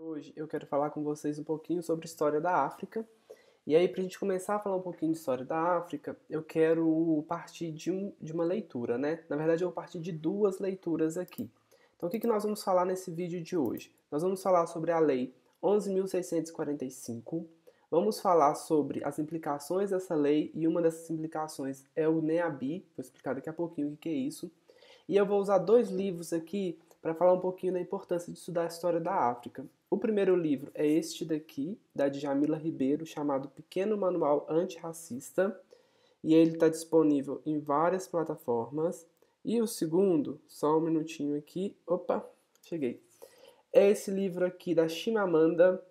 hoje eu quero falar com vocês um pouquinho sobre história da África. E aí, para a gente começar a falar um pouquinho de história da África, eu quero partir de, um, de uma leitura, né? Na verdade, eu vou partir de duas leituras aqui. Então, o que, que nós vamos falar nesse vídeo de hoje? Nós vamos falar sobre a Lei 11.645, vamos falar sobre as implicações dessa lei, e uma dessas implicações é o NEABI, vou explicar daqui a pouquinho o que, que é isso. E eu vou usar dois livros aqui para falar um pouquinho da importância de estudar a história da África. O primeiro livro é este daqui, da Djamila Ribeiro, chamado Pequeno Manual Antirracista, e ele está disponível em várias plataformas. E o segundo, só um minutinho aqui, opa, cheguei. É esse livro aqui da Chimamanda,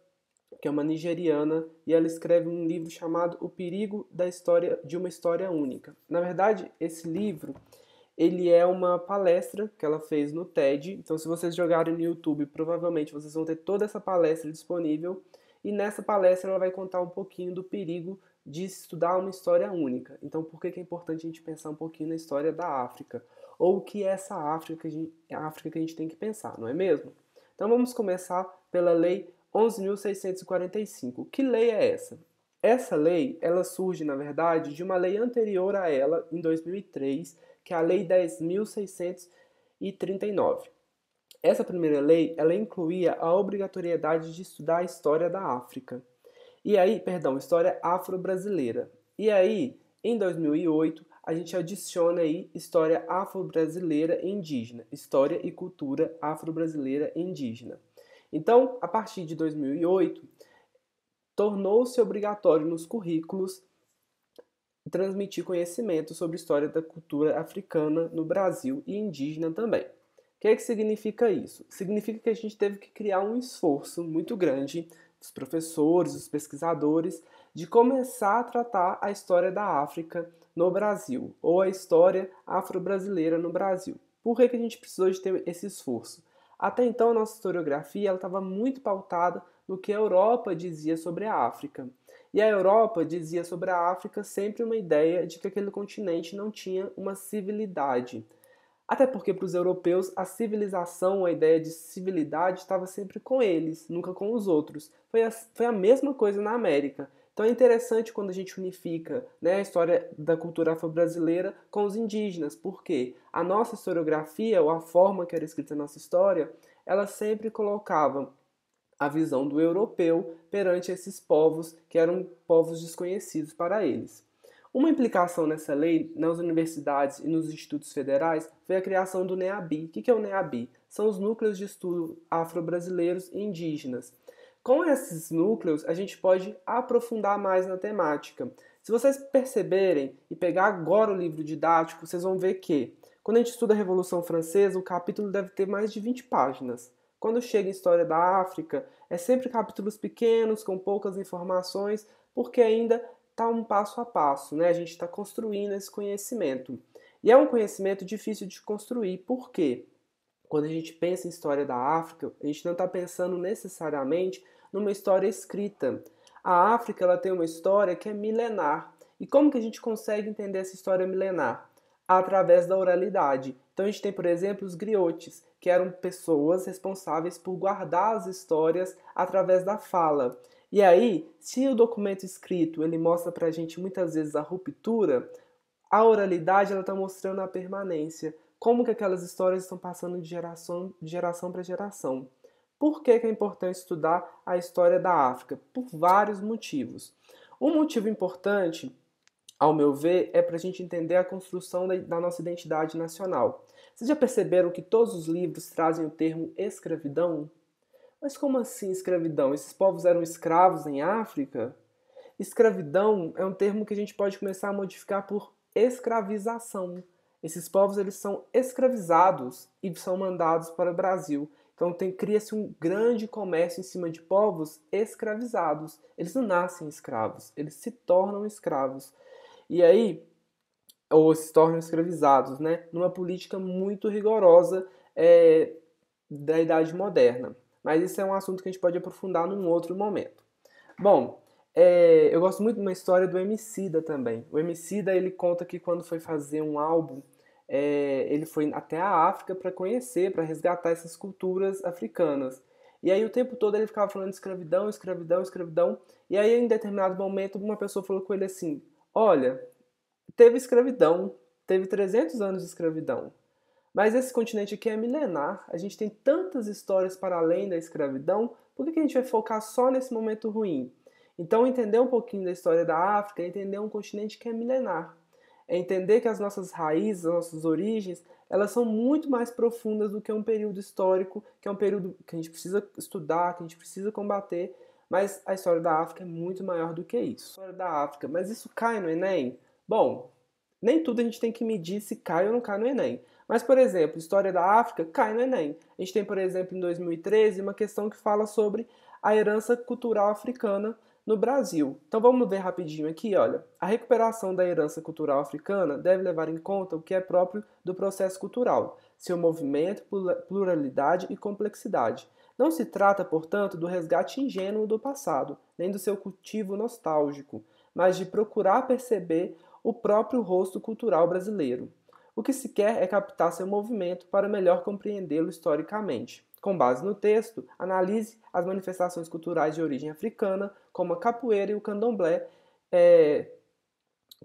que é uma nigeriana, e ela escreve um livro chamado O Perigo da História de uma História Única. Na verdade, esse livro ele é uma palestra que ela fez no TED. Então, se vocês jogarem no YouTube, provavelmente vocês vão ter toda essa palestra disponível. E nessa palestra ela vai contar um pouquinho do perigo de estudar uma história única. Então, por que, é importante a gente pensar um pouquinho na história da África? Ou o que é essa África que, a gente, a África que a gente tem que pensar, não é mesmo? Então, vamos começar pela Lei 11.645. Que lei é essa? Essa lei, ela surge, na verdade, de uma lei anterior a ela, em 2003, que é a Lei 10.639. Essa primeira lei, ela incluía a obrigatoriedade de estudar a história da África. E aí, perdão, história afro-brasileira. E aí, em 2008, a gente adiciona aí história afro-brasileira e indígena, história e cultura afro-brasileira e indígena. Então, a partir de 2008, tornou-se obrigatório nos currículos transmitir conhecimento sobre história da cultura africana no Brasil e indígena também. O que é que significa isso? Significa que a gente teve que criar um esforço muito grande dos professores, dos pesquisadores, de começar a tratar a história da África no Brasil, ou a história afro-brasileira no Brasil. Por que, que a gente precisou de ter esse esforço? Até então, a nossa historiografia estava muito pautada no que a Europa dizia sobre a África. E a Europa dizia sobre a África sempre uma ideia de que aquele continente não tinha uma civilidade. Até porque para os europeus a civilização, a ideia de civilidade estava sempre com eles, nunca com os outros. Foi a, foi a mesma coisa na América. Então é interessante quando a gente unifica né, a história da cultura afro-brasileira com os indígenas, porque a nossa historiografia, ou a forma que era escrita a nossa história, ela sempre colocava a visão do europeu perante esses povos que eram povos desconhecidos para eles. Uma implicação nessa lei nas universidades e nos institutos federais foi a criação do NEABI. O que é o NEABI? São os núcleos de estudo afro-brasileiros e indígenas. Com esses núcleos, a gente pode aprofundar mais na temática. Se vocês perceberem e pegar agora o livro didático, vocês vão ver que, quando a gente estuda a Revolução Francesa, o capítulo deve ter mais de 20 páginas. Quando chega a história da África, é sempre capítulos pequenos, com poucas informações, porque ainda está um passo a passo, né? A gente está construindo esse conhecimento. E é um conhecimento difícil de construir, por quê? Quando a gente pensa em história da África, a gente não está pensando necessariamente numa história escrita. A África ela tem uma história que é milenar. E como que a gente consegue entender essa história milenar? Através da oralidade. Então a gente tem, por exemplo, os griotes, que eram pessoas responsáveis por guardar as histórias através da fala. E aí, se o documento escrito ele mostra para a gente muitas vezes a ruptura, a oralidade ela está mostrando a permanência, como que aquelas histórias estão passando de geração, de geração para geração. Por que, que é importante estudar a história da África? Por vários motivos. Um motivo importante, ao meu ver, é para a gente entender a construção da, da nossa identidade nacional. Vocês já perceberam que todos os livros trazem o termo escravidão? Mas como assim escravidão? Esses povos eram escravos em África? Escravidão é um termo que a gente pode começar a modificar por escravização. Esses povos eles são escravizados e são mandados para o Brasil. Então cria-se um grande comércio em cima de povos escravizados. Eles não nascem escravos, eles se tornam escravos. E aí ou se tornam escravizados, né? Numa política muito rigorosa é, da Idade Moderna. Mas isso é um assunto que a gente pode aprofundar num outro momento. Bom, é, eu gosto muito de uma história do Emicida também. O Emicida, ele conta que quando foi fazer um álbum, é, ele foi até a África para conhecer, para resgatar essas culturas africanas. E aí o tempo todo ele ficava falando escravidão, escravidão, escravidão. E aí em determinado momento uma pessoa falou com ele assim: "Olha, teve escravidão, teve 300 anos de escravidão. Mas esse continente aqui é milenar, a gente tem tantas histórias para além da escravidão, por que a gente vai focar só nesse momento ruim? Então, entender um pouquinho da história da África, entender um continente que é milenar, é entender que as nossas raízes, as nossas origens, elas são muito mais profundas do que um período histórico, que é um período que a gente precisa estudar, que a gente precisa combater, mas a história da África é muito maior do que isso. A história da África, mas isso cai no Enem? Bom, nem tudo a gente tem que medir se cai ou não cai no Enem. Mas, por exemplo, história da África cai no Enem. A gente tem, por exemplo, em 2013, uma questão que fala sobre a herança cultural africana no Brasil. Então vamos ver rapidinho aqui, olha. A recuperação da herança cultural africana deve levar em conta o que é próprio do processo cultural, seu movimento, pluralidade e complexidade. Não se trata, portanto, do resgate ingênuo do passado, nem do seu cultivo nostálgico, mas de procurar perceber o próprio rosto cultural brasileiro. O que se quer é captar seu movimento para melhor compreendê-lo historicamente. Com base no texto, analise as manifestações culturais de origem africana, como a capoeira e o candomblé. É...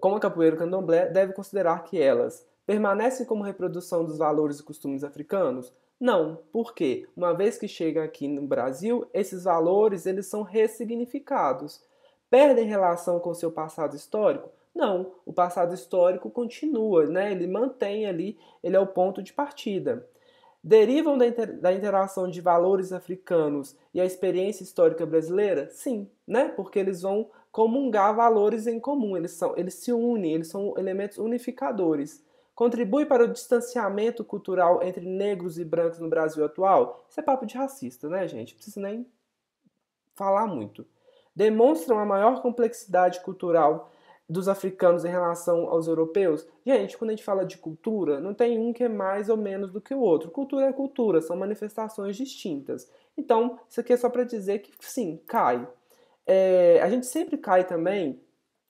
Como a capoeira e o candomblé, deve considerar que elas permanecem como reprodução dos valores e costumes africanos? Não, porque uma vez que chegam aqui no Brasil, esses valores eles são ressignificados, perdem relação com seu passado histórico, não, o passado histórico continua, né? ele mantém ali, ele é o ponto de partida. Derivam da, inter, da interação de valores africanos e a experiência histórica brasileira? Sim, né? porque eles vão comungar valores em comum, eles, são, eles se unem, eles são elementos unificadores. Contribui para o distanciamento cultural entre negros e brancos no Brasil atual? Isso é papo de racista, né, gente? Não precisa nem falar muito. Demonstram a maior complexidade cultural dos africanos em relação aos europeus? Gente, quando a gente fala de cultura, não tem um que é mais ou menos do que o outro. Cultura é cultura, são manifestações distintas. Então, isso aqui é só para dizer que sim, cai. É, a gente sempre cai também,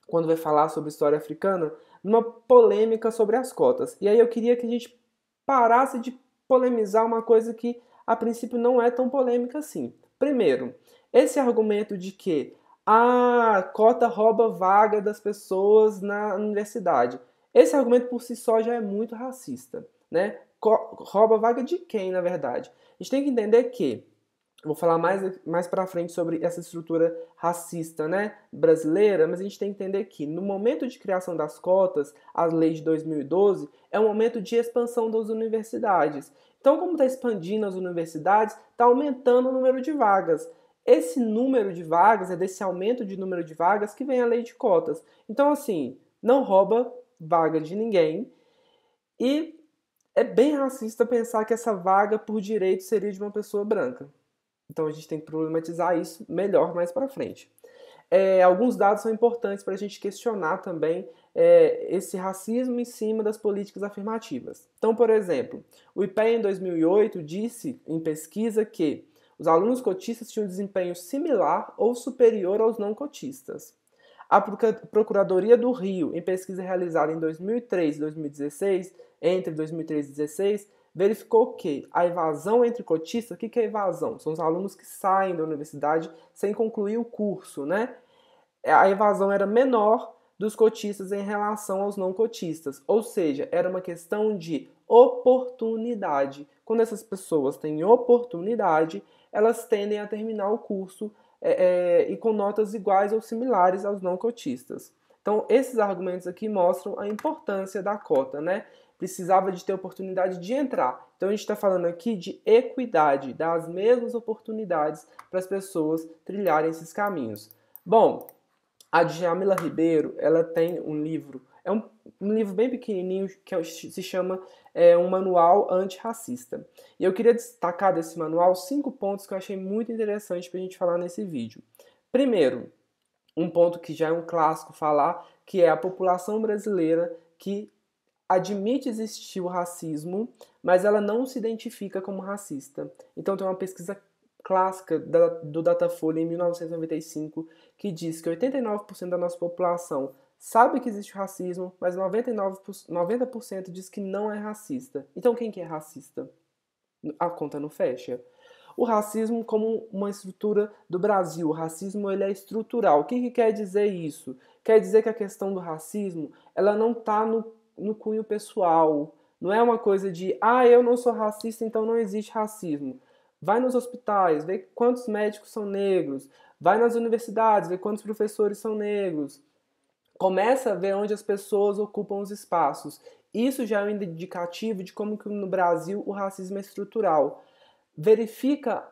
quando vai falar sobre história africana, numa polêmica sobre as cotas. E aí eu queria que a gente parasse de polemizar uma coisa que a princípio não é tão polêmica assim. Primeiro, esse argumento de que a ah, cota rouba vaga das pessoas na universidade. Esse argumento por si só já é muito racista, né? Co rouba vaga de quem, na verdade? A gente tem que entender que vou falar mais mais para frente sobre essa estrutura racista, né, brasileira, mas a gente tem que entender que no momento de criação das cotas, a lei de 2012 é um momento de expansão das universidades. Então, como está expandindo as universidades, está aumentando o número de vagas esse número de vagas, é desse aumento de número de vagas que vem a lei de cotas. Então, assim, não rouba vaga de ninguém. E é bem racista pensar que essa vaga por direito seria de uma pessoa branca. Então a gente tem que problematizar isso melhor mais para frente. É, alguns dados são importantes para a gente questionar também é, esse racismo em cima das políticas afirmativas. Então, por exemplo, o IPEA em 2008 disse em pesquisa que os alunos cotistas tinham desempenho similar ou superior aos não cotistas. A Procuradoria do Rio, em pesquisa realizada em 2003 e 2016, entre 2003 e 2016, verificou que a evasão entre cotistas, o que é evasão? São os alunos que saem da universidade sem concluir o curso, né? A evasão era menor dos cotistas em relação aos não cotistas, ou seja, era uma questão de oportunidade. Quando essas pessoas têm oportunidade, elas tendem a terminar o curso é, é, e com notas iguais ou similares aos não cotistas. Então, esses argumentos aqui mostram a importância da cota, né? Precisava de ter oportunidade de entrar. Então, a gente está falando aqui de equidade, das mesmas oportunidades para as pessoas trilharem esses caminhos. Bom, a Jamila Ribeiro, ela tem um livro, é um, um livro bem pequenininho que é se chama é, Um Manual Antirracista. E eu queria destacar desse manual cinco pontos que eu achei muito interessante para a gente falar nesse vídeo. Primeiro, um ponto que já é um clássico falar, que é a população brasileira que admite existir o racismo, mas ela não se identifica como racista. Então tem uma pesquisa clássica da, do Datafolha em 1995, que diz que 89% da nossa população sabe que existe racismo, mas 99%, 90% diz que não é racista. Então quem que é racista? A conta não fecha. O racismo como uma estrutura do Brasil, o racismo ele é estrutural. O que, que quer dizer isso? Quer dizer que a questão do racismo ela não está no, no cunho pessoal. Não é uma coisa de, ah, eu não sou racista, então não existe racismo. Vai nos hospitais, vê quantos médicos são negros. Vai nas universidades, vê quantos professores são negros. Começa a ver onde as pessoas ocupam os espaços. Isso já é um indicativo de como que no Brasil o racismo é estrutural. Verifica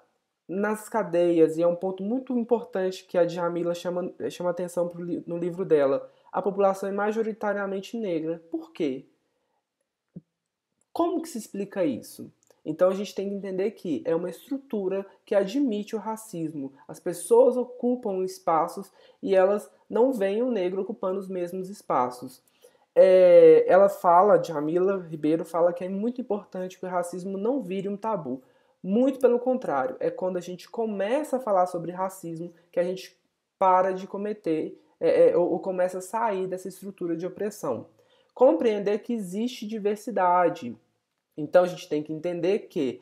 nas cadeias, e é um ponto muito importante que a Djamila chama, chama atenção pro, no livro dela. A população é majoritariamente negra. Por quê? Como que se explica isso? Então a gente tem que entender que é uma estrutura que admite o racismo. As pessoas ocupam espaços e elas não veem o negro ocupando os mesmos espaços. É, ela fala, Jamila Ribeiro fala que é muito importante que o racismo não vire um tabu. Muito pelo contrário, é quando a gente começa a falar sobre racismo que a gente para de cometer é, é, ou, ou começa a sair dessa estrutura de opressão. Compreender que existe diversidade, então a gente tem que entender que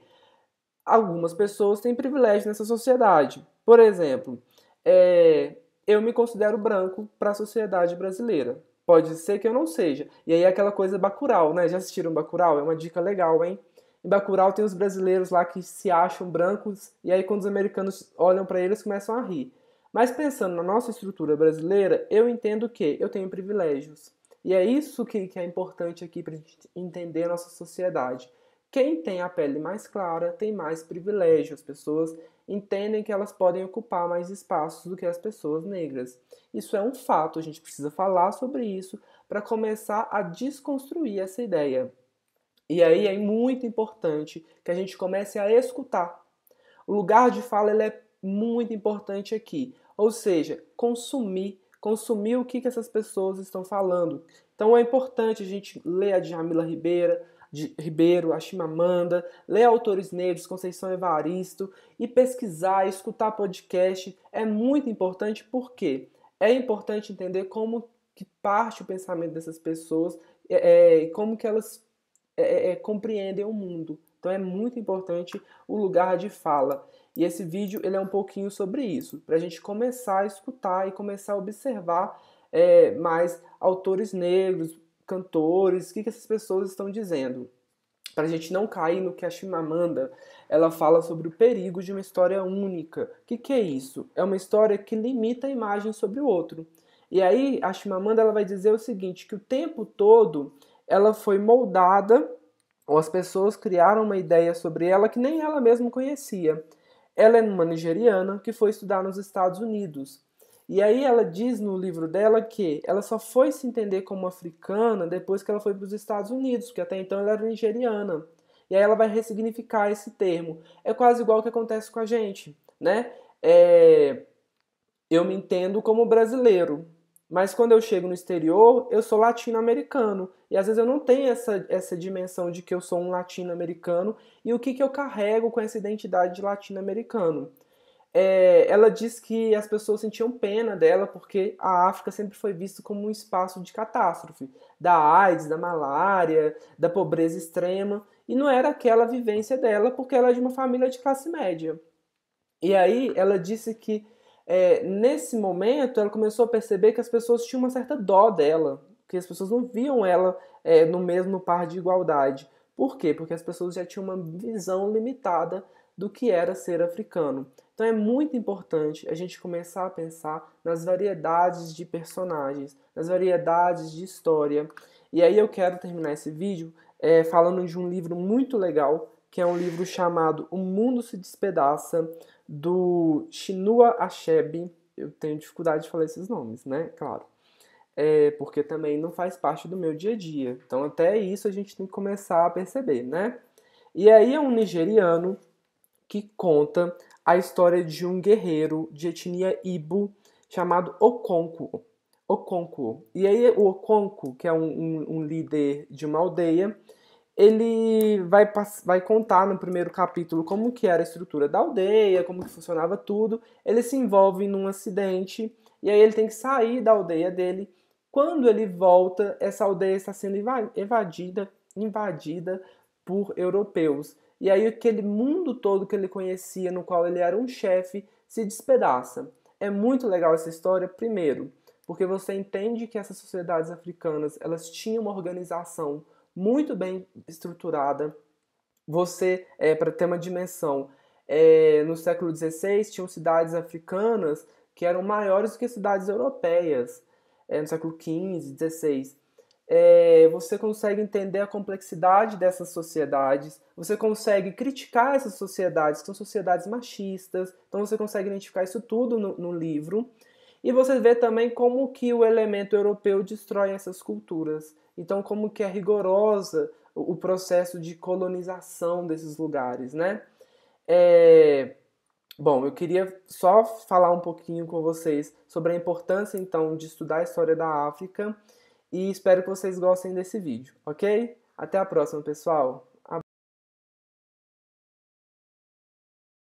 algumas pessoas têm privilégio nessa sociedade. Por exemplo, é, eu me considero branco para a sociedade brasileira. Pode ser que eu não seja. E aí é aquela coisa bacural, né? Já assistiram bacural? É uma dica legal, hein? Em bacural tem os brasileiros lá que se acham brancos e aí quando os americanos olham para eles começam a rir. Mas pensando na nossa estrutura brasileira, eu entendo que eu tenho privilégios. E é isso que, que é importante aqui para a gente entender a nossa sociedade. Quem tem a pele mais clara tem mais privilégio. As pessoas entendem que elas podem ocupar mais espaços do que as pessoas negras. Isso é um fato, a gente precisa falar sobre isso para começar a desconstruir essa ideia. E aí é muito importante que a gente comece a escutar. O lugar de fala ele é muito importante aqui, ou seja, consumir consumir o que, que essas pessoas estão falando. Então é importante a gente ler a Djamila Ribeira, de Ribeiro, a Chimamanda, ler autores negros, Conceição Evaristo e pesquisar, escutar podcast é muito importante porque é importante entender como que parte o pensamento dessas pessoas, é, é como que elas é, é, é, compreendem o mundo. Então é muito importante o lugar de fala. E esse vídeo ele é um pouquinho sobre isso, para a gente começar a escutar e começar a observar é, mais autores negros, cantores, o que, que essas pessoas estão dizendo. Para a gente não cair no que a Chimamanda ela fala sobre o perigo de uma história única. O que, que é isso? É uma história que limita a imagem sobre o outro. E aí a Chimamanda ela vai dizer o seguinte, que o tempo todo ela foi moldada ou as pessoas criaram uma ideia sobre ela que nem ela mesma conhecia. Ela é uma nigeriana que foi estudar nos Estados Unidos. E aí ela diz no livro dela que ela só foi se entender como africana depois que ela foi para os Estados Unidos, porque até então ela era nigeriana. E aí ela vai ressignificar esse termo. É quase igual o que acontece com a gente, né? É... Eu me entendo como brasileiro, mas quando eu chego no exterior, eu sou latino-americano. E às vezes eu não tenho essa, essa dimensão de que eu sou um latino-americano e o que, que eu carrego com essa identidade de latino-americano. É, ela diz que as pessoas sentiam pena dela porque a África sempre foi vista como um espaço de catástrofe, da AIDS, da malária, da pobreza extrema, e não era aquela vivência dela porque ela é de uma família de classe média. E aí ela disse que é, nesse momento ela começou a perceber que as pessoas tinham uma certa dó dela, que as pessoas não viam ela é, no mesmo par de igualdade. Por quê? Porque as pessoas já tinham uma visão limitada do que era ser africano. Então é muito importante a gente começar a pensar nas variedades de personagens, nas variedades de história. E aí eu quero terminar esse vídeo é, falando de um livro muito legal que é um livro chamado O Mundo se Despedaça, do Chinua Achebe. Eu tenho dificuldade de falar esses nomes, né? Claro. É, porque também não faz parte do meu dia a dia. Então, até isso a gente tem que começar a perceber, né? E aí é um nigeriano que conta a história de um guerreiro de etnia Ibo chamado Okonkwo. Okonkwo. E aí o Okonkwo, que é um, um, um líder de uma aldeia, ele vai, vai contar no primeiro capítulo como que era a estrutura da aldeia, como que funcionava tudo. Ele se envolve num acidente e aí ele tem que sair da aldeia dele. Quando ele volta, essa aldeia está sendo evadida, invadida por europeus. E aí aquele mundo todo que ele conhecia, no qual ele era um chefe, se despedaça. É muito legal essa história, primeiro, porque você entende que essas sociedades africanas, elas tinham uma organização muito bem estruturada. Você, é, para ter uma dimensão, é, no século XVI tinham cidades africanas que eram maiores do que cidades europeias, é, no século XV, XVI. É, você consegue entender a complexidade dessas sociedades, você consegue criticar essas sociedades, que são sociedades machistas, então você consegue identificar isso tudo no, no livro. E você vê também como que o elemento europeu destrói essas culturas. Então, como que é rigorosa o processo de colonização desses lugares, né? É... Bom, eu queria só falar um pouquinho com vocês sobre a importância, então, de estudar a história da África e espero que vocês gostem desse vídeo, ok? Até a próxima, pessoal!